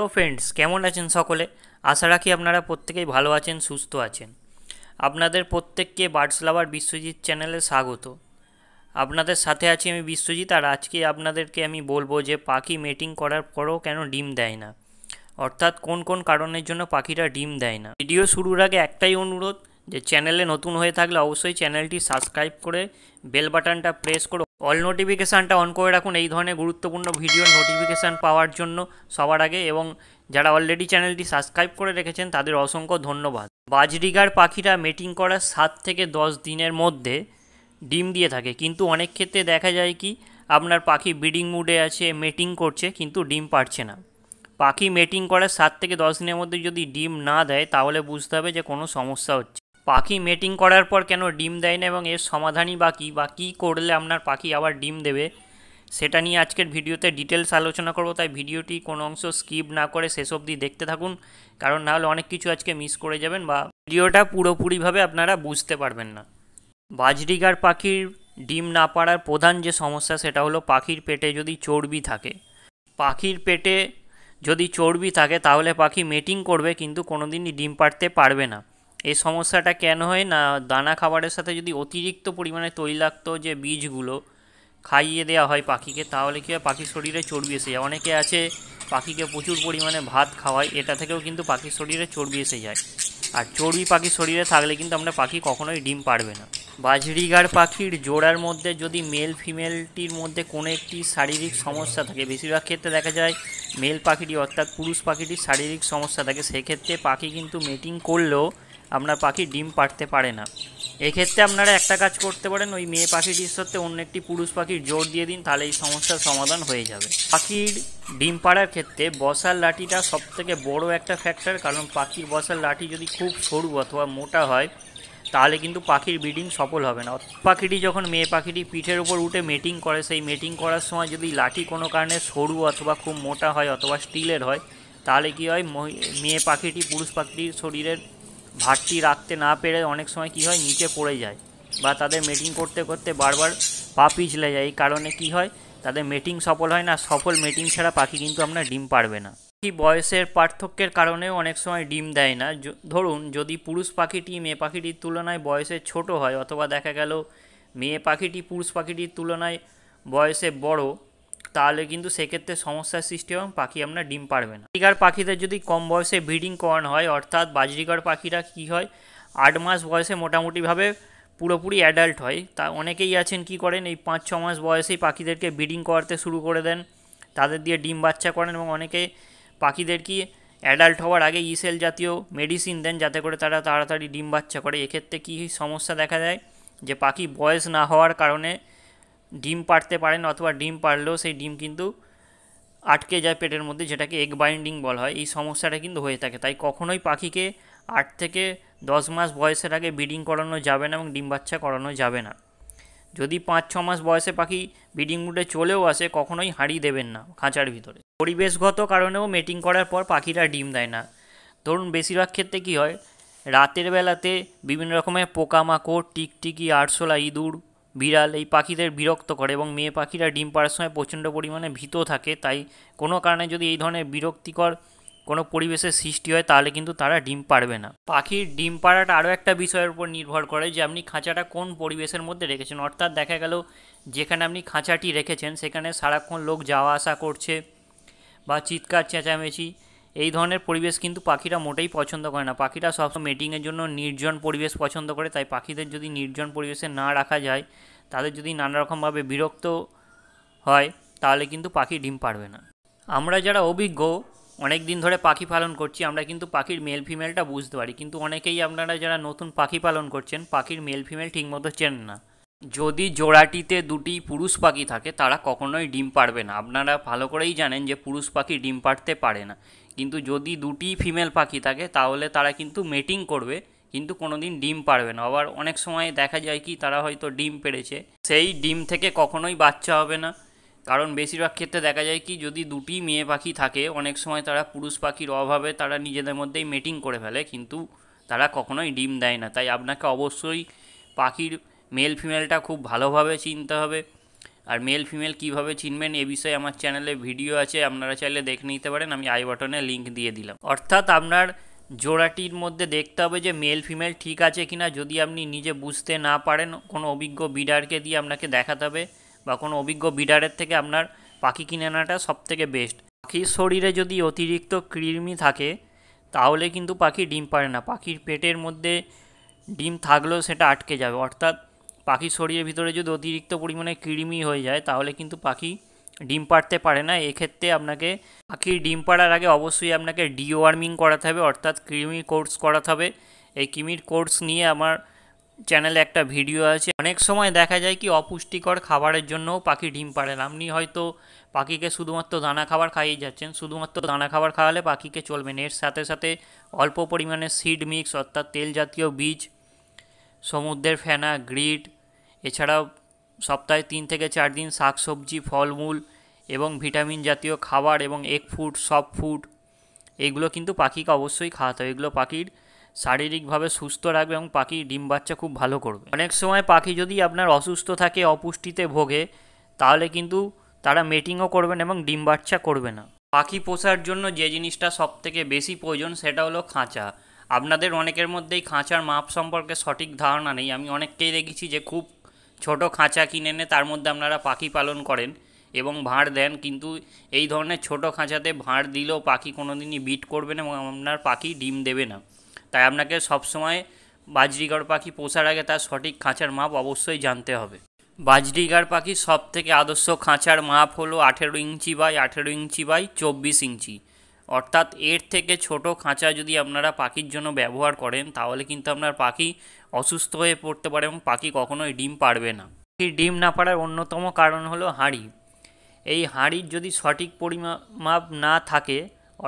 তো ফ্রেন্ডস কেমন আছেন সকলে আশা রাখি আপনারা প্রত্যেকেই ভালো আছেন সুস্থ আছেন আপনাদের প্রত্যেককে বার্ডসলাভার বিশ্বজিৎ চ্যানেলে স্বাগত আপনাদের সাথে আছি আমি বিশ্বজিৎ আর আজকে আপনাদেরকে আমি বলবো যে পাখি মেটিং করার পরও কেন ডিম দেয় না অর্থাৎ কোন কোন কারণের জন্য পাখিরা ডিম দেয় না ভিডিও শুরুর আগে একটাই অনুরোধ যে চ্যানেলে নতুন হয়ে থাকলে অবশ্যই চ্যানেলটি সাবস্ক্রাইব করে বেল বাটনটা প্রেস করে অল নোটিফিকেশানটা অন করে রাখুন এই ধরনের গুরুত্বপূর্ণ ভিডিও নোটিফিকেশান পাওয়ার জন্য সবার আগে এবং যারা অলরেডি চ্যানেলটি সাবস্ক্রাইব করে রেখেছেন তাদের অসংখ্য ধন্যবাদ বাজরিগার পাখিরা মেটিং করার সাত থেকে দশ দিনের মধ্যে ডিম দিয়ে থাকে কিন্তু অনেক ক্ষেত্রে দেখা যায় কি আপনার পাখি ব্রিডিং মুডে আছে মেটিং করছে কিন্তু ডিম পারছে না পাখি মেটিং করার সাত থেকে দশ দিনের মধ্যে যদি ডিম না দেয় তাহলে বুঝতে হবে যে কোনো সমস্যা হচ্ছে পাখি মেটিং করার পর কেন ডিম দেয় না এবং এর সমাধানই বা কী বা কী করলে আপনার পাখি আবার ডিম দেবে সেটা নিয়ে আজকের ভিডিওতে ডিটেলস আলোচনা করব তাই ভিডিওটি কোনো অংশ স্কিপ না করে শেষ অবধি দেখতে থাকুন কারণ নাহলে অনেক কিছু আজকে মিস করে যাবেন বা ভিডিওটা পুরোপুরিভাবে আপনারা বুঝতে পারবেন না বাজরিগার পাখির ডিম না পাড়ার প্রধান যে সমস্যা সেটা হলো পাখির পেটে যদি চর্বি থাকে পাখির পেটে যদি চর্বি থাকে তাহলে পাখি মেটিং করবে কিন্তু কোনোদিনই ডিম পাড়তে পারবে না এই সমস্যাটা কেন হয় না দানা খাবারের সাথে যদি অতিরিক্ত পরিমাণে তৈলাক্ত যে বীজগুলো খাইয়ে দেওয়া হয় পাখিকে তাহলে কী হয় পাখির শরীরে চর্বি এসে যায় অনেকে আছে পাখিকে প্রচুর পরিমাণে ভাত খাওয়ায় এটা থেকেও কিন্তু পাখির শরীরে চর্বি এসে যায় আর চর্বি পাখির শরীরে থাকলে কিন্তু আমরা পাখি কখনোই ডিম পারবে না বাজরিগার পাখির জোড়ার মধ্যে যদি মেল ফিমেলটির মধ্যে কোনো একটি শারীরিক সমস্যা থাকে বেশিরভাগ ক্ষেত্রে দেখা যায় মেল পাখিটি অর্থাৎ পুরুষ পাখিটির শারীরিক সমস্যা থাকে সেক্ষেত্রে পাখি কিন্তু মেটিং করলেও আপনার পাখি ডিম পাড়তে পারে না এক্ষেত্রে আপনারা একটা কাজ করতে পারেন ওই মেয়ে পাখিটির সাথে অন্য একটি পুরুষ পাখির জোর দিয়ে দিন তাহলে এই সমস্যার সমাধান হয়ে যাবে পাখির ডিম পাড়ার ক্ষেত্রে বসার লাঠিটা সবথেকে বড় একটা ফ্যাক্টর কারণ পাখির বসার লাঠি যদি খুব সরু অথবা মোটা হয় তাহলে কিন্তু পাখির ব্রিডিং সফল হবে না পাখিটি যখন মেয়ে পাখিটি পিঠের উপর উঠে মেটিং করে সেই মেটিং করার সময় যদি লাঠি কোনো কারণে সরু অথবা খুব মোটা হয় অথবা স্টিলের হয় তাহলে কি হয় মেয়ে পাখিটি পুরুষ পাখিটির শরীরের ভাটটি রাখতে না পেরে অনেক সময় কি হয় নিচে পড়ে যায় বা তাদের মেটিং করতে করতে বারবার পা পিছলে যায় এই কারণে কি হয় তাদের মেটিং সফল হয় না সফল মেটিং ছাড়া পাখি কিন্তু আপনার ডিম পারবে না কি বয়সের পার্থক্যের কারণেও অনেক সময় ডিম দেয় না ধরুন যদি পুরুষ পাখিটি মেয়ে পাখিটির তুলনায় বয়সে ছোট হয় অথবা দেখা গেল মেয়ে পাখিটি পুরুষ পাখিটির তুলনায় বয়সে বড় তাহলে কিন্তু সেক্ষেত্রে সমস্যার সৃষ্টি এবং পাখি আপনার ডিম পারবে না বাজরিকার পাখিদের যদি কম বয়সে ব্রিডিং করানো হয় অর্থাৎ বাজরিকার পাখিরা কি হয় আট মাস বয়সে মোটামুটিভাবে পুরোপুরি অ্যাডাল্ট হয় তা অনেকেই আছেন কি করেন এই পাঁচ ছ মাস বয়সেই পাখিদেরকে ব্রিডিং করাতে শুরু করে দেন তাদের দিয়ে ডিম বাচ্চা করেন এবং অনেকে পাখিদের কি অ্যাডাল্ট হওয়ার আগে ইসেল জাতীয় মেডিসিন দেন যাতে করে তারা তাড়াতাড়ি ডিম বাচ্চা করে এক্ষেত্রে কী সমস্যা দেখা যায় যে পাখি বয়স না হওয়ার কারণে ডিম পাড়তে পারেন অথবা ডিম পারলেও সেই ডিম কিন্তু আটকে যায় পেটের মধ্যে যেটাকে এগ বাইন্ডিং বলা হয় এই সমস্যাটা কিন্তু হয়ে থাকে তাই কখনোই পাখিকে আট থেকে দশ মাস বয়সের আগে ব্রিডিং করানো যাবে না এবং ডিম বাচ্চা করানো যাবে না যদি পাঁচ ছ মাস বয়সে পাখি ব্রিডিং মুডে চলেও আসে কখনোই হাঁড়ি দেবেন না খাঁচার ভিতরে পরিবেশগত কারণেও মেটিং করার পর পাখিরা ডিম দেয় না ধরুন বেশিরভাগ ক্ষেত্রে কী হয় রাতের বেলাতে বিভিন্ন রকমের পোকামাকড় টিকটিকি আরশোলা ইঁদুর বিড়াল এই পাখিদের বিরক্ত করে এবং মেয়ে পাখিরা ডিম পাড়ার সময় প্রচণ্ড পরিমাণে ভীত থাকে তাই কোনো কারণে যদি এই ধরনের বিরক্তিকর কোনো পরিবেশের সৃষ্টি হয় তাহলে কিন্তু তারা ডিম পারবে না পাখির ডিম পাড়াটা আরও একটা বিষয়ের উপর নির্ভর করে যে আপনি খাঁচাটা কোন পরিবেশের মধ্যে রেখেছেন অর্থাৎ দেখা গেল যেখানে আপনি খাঁচাটি রেখেছেন সেখানে সারাক্ষণ লোক যাওয়া আসা করছে বা চিৎকার চেঁচামেচি এই ধরনের পরিবেশ কিন্তু পাখিরা মোটেই পছন্দ করে না পাখিরা সবসময় মিটিংয়ের জন্য নির্জন পরিবেশ পছন্দ করে তাই পাখিদের যদি নির্জন পরিবেশে না রাখা যায় তাদের যদি নানা বিরক্ত হয় তাহলে কিন্তু পাখি ডিম পারবে না আমরা যারা অভিজ্ঞ অনেক দিন ধরে পাখি পালন করছি আমরা কিন্তু পাখির মেল ফিমেলটা বুঝতে পারি কিন্তু অনেকেই আপনারা যারা নতুন পাখি পালন করছেন পাখির মেল ফিমেল ঠিকমতো চেনেন না যদি জোড়াটিতে দুটি পুরুষ পাখি থাকে তারা কখনোই ডিম পারবে না আপনারা ভালো করেই জানেন যে পুরুষ পাখি ডিম পাড়তে পারে না কিন্তু যদি দুটি ফিমেল পাখি থাকে তাহলে তারা কিন্তু মেটিং করবে কিন্তু কোনো দিন ডিম পারবে না আবার অনেক সময় দেখা যায় কি তারা হয়তো ডিম পেড়েছে সেই ডিম থেকে কখনোই বাচ্চা হবে না কারণ বেশিরভাগ ক্ষেত্রে দেখা যায় কি যদি দুটি মেয়ে পাখি থাকে অনেক সময় তারা পুরুষ পাখির অভাবে তারা নিজেদের মধ্যেই মেটিং করে ফেলে কিন্তু তারা কখনোই ডিম দেয় না তাই আপনাকে অবশ্যই পাখির মেল ফিমেলটা খুব ভালোভাবে চিনতে হবে আর মেল ফিমেল কিভাবে চিনবেন এ বিষয়ে আমার চ্যানেলে ভিডিও আছে আপনারা চাইলে দেখে নিতে পারেন আমি আই বটনে লিঙ্ক দিয়ে দিলাম অর্থাৎ আপনার জোড়াটির মধ্যে দেখতে হবে যে মেল ফিমেল ঠিক আছে কিনা যদি আপনি নিজে বুঝতে না পারেন কোনো অভিজ্ঞ বিডারকে দিয়ে আপনাকে দেখাতে হবে বা কোনো অভিজ্ঞ বিডারের থেকে আপনার পাখি কিনে আনাটা সবথেকে বেস্ট পাখির শরীরে যদি অতিরিক্ত কৃমি থাকে তাহলে কিন্তু পাখি ডিম পারে না পাখির পেটের মধ্যে ডিম থাকলেও সেটা আটকে যাবে অর্থাৎ পাখি শরীরের ভিতরে যদি অতিরিক্ত পরিমাণে কৃমি হয়ে যায় তাহলে কিন্তু পাখি ডিম পাড়তে পারে না এক্ষেত্রে আপনাকে পাখির ডিম পাড়ার আগে অবশ্যই আপনাকে ডিওয়ার্মিং করাতে হবে অর্থাৎ কৃমির কোর্স করাতে হবে এই কৃমির কোর্স নিয়ে আমার চ্যানেলে একটা ভিডিও আছে অনেক সময় দেখা যায় কি অপুষ্টিকর খাবারের জন্যও পাখি ডিম পাড়েন আপনি হয়তো পাখিকে শুধুমাত্র দানা খাবার খাইয়ে যাচ্ছেন শুধুমাত্র দানা খাবার খাওয়ালে পাখিকে না এর সাথে সাথে অল্প পরিমাণে সিড মিক্স অর্থাৎ তেল জাতীয় বীজ সমুদ্রের ফেনা গ্রিড এছাড়াও সপ্তাহে তিন থেকে চার দিন শাকসবজি ফলমূল এবং ভিটামিন জাতীয় খাবার এবং এগ ফুড সব ফুড এগুলো কিন্তু পাখিকে অবশ্যই খাওয়াতে হবে এগুলো পাখির শারীরিকভাবে সুস্থ রাখবে এবং পাখি ডিম বাচ্চা খুব ভালো করবে অনেক সময় পাখি যদি আপনার অসুস্থ থাকে অপুষ্টিতে ভোগে তাহলে কিন্তু তারা মিটিংও করবেন এবং ডিম বাচ্চা করবে না পাখি পোষার জন্য যে জিনিসটা সবথেকে বেশি প্রয়োজন সেটা হলো খাঁচা আপনাদের অনেকের মধ্যেই খাঁচার মাপ সম্পর্কে সঠিক ধারণা নেই আমি অনেককেই দেখেছি যে খুব ছোট খাঁচা কিনে এনে তার মধ্যে আপনারা পাখি পালন করেন এবং ভাঁড় দেন কিন্তু এই ধরনের ছোট খাঁচাতে ভাঁড় দিলেও পাখি কোনো দিনই বিট করবে না এবং আপনার পাখি ডিম দেবে না তাই আপনাকে সবসময় বাজরিগড় পাখি পোষার আগে তার সঠিক খাঁচার মাপ অবশ্যই জানতে হবে বাজরিগার সব থেকে আদর্শ খাঁচার মাপ হলো আঠেরো ইঞ্চি বাই আঠেরো ইঞ্চি বাই চব্বিশ ইঞ্চি অর্থাৎ এর থেকে ছোট খাঁচা যদি আপনারা পাখির জন্য ব্যবহার করেন তাহলে কিন্তু আপনার পাখি অসুস্থ হয়ে পড়তে পারে এবং পাখি কখনোই ডিম পারবে না পাখির ডিম না পাড়ার অন্যতম কারণ হলো হাঁড়ি এই হাঁড়ির যদি সঠিক পরিমাপ না থাকে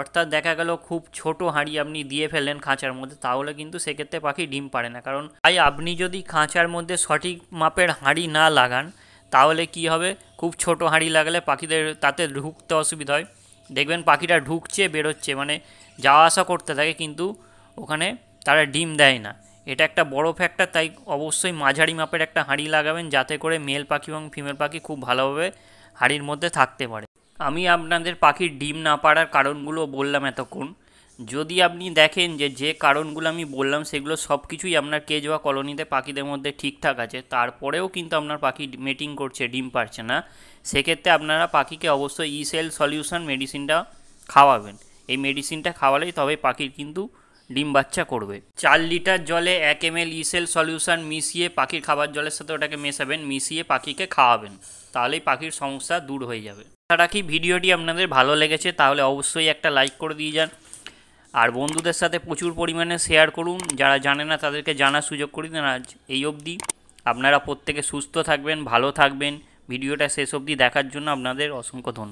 অর্থাৎ দেখা গেল খুব ছোট হাঁড়ি আপনি দিয়ে ফেলেন খাঁচার মধ্যে তাহলে কিন্তু সেক্ষেত্রে পাখি ডিম পারে না কারণ তাই আপনি যদি খাঁচার মধ্যে সঠিক মাপের হাঁড়ি না লাগান তাহলে কি হবে খুব ছোট হাঁড়ি লাগলে পাখিদের তাতে ঢুকতে অসুবিধা হয় দেখবেন পাখিটা ঢুকছে বেরোচ্ছে মানে যাওয়া আসা করতে থাকে কিন্তু ওখানে তারা ডিম দেয় না এটা একটা বড় ফ্যাক্টর তাই অবশ্যই মাঝারি মাপের একটা হাঁড়ি লাগাবেন যাতে করে মেল পাখি এবং ফিমেল পাখি খুব ভালোভাবে হাঁড়ির মধ্যে থাকতে পারে আমি আপনাদের পাখির ডিম না পাড়ার কারণগুলো বললাম এতক্ষণ যদি আপনি দেখেন যে যে কারণগুলো আমি বললাম সেগুলো সব কিছুই আপনার কেজ বা কলোনিতে পাখিদের মধ্যে ঠিকঠাক আছে তারপরেও কিন্তু আপনার পাখি মেটিং করছে ডিম পারছে না সেক্ষেত্রে আপনারা পাখিকে অবশ্যই ইসেল সলিউশন মেডিসিনটা খাওয়াবেন এই মেডিসিনটা খাওয়ালেই তবে পাখির কিন্তু ডিম বাচ্চা করবে চার লিটার জলে এক এম এল ইসেল সলিউশন মিশিয়ে পাখির খাবার জলের সাথে ওটাকে মেশাবেন মিশিয়ে পাখিকে খাওয়াবেন তাহলেই পাখির সমস্যা দূর হয়ে যাবে আশা রাখি ভিডিওটি আপনাদের ভালো লেগেছে তাহলে অবশ্যই একটা লাইক করে দিয়ে যান আর বন্ধুদের সাথে প্রচুর পরিমাণে শেয়ার করুন যারা জানে না তাদেরকে জানার সুযোগ করে দিন আজ এই অবধি আপনারা প্রত্যেকে সুস্থ থাকবেন ভালো থাকবেন ভিডিওটা শেষ অবধি দেখার জন্য আপনাদের অসংখ্য ধন্যবাদ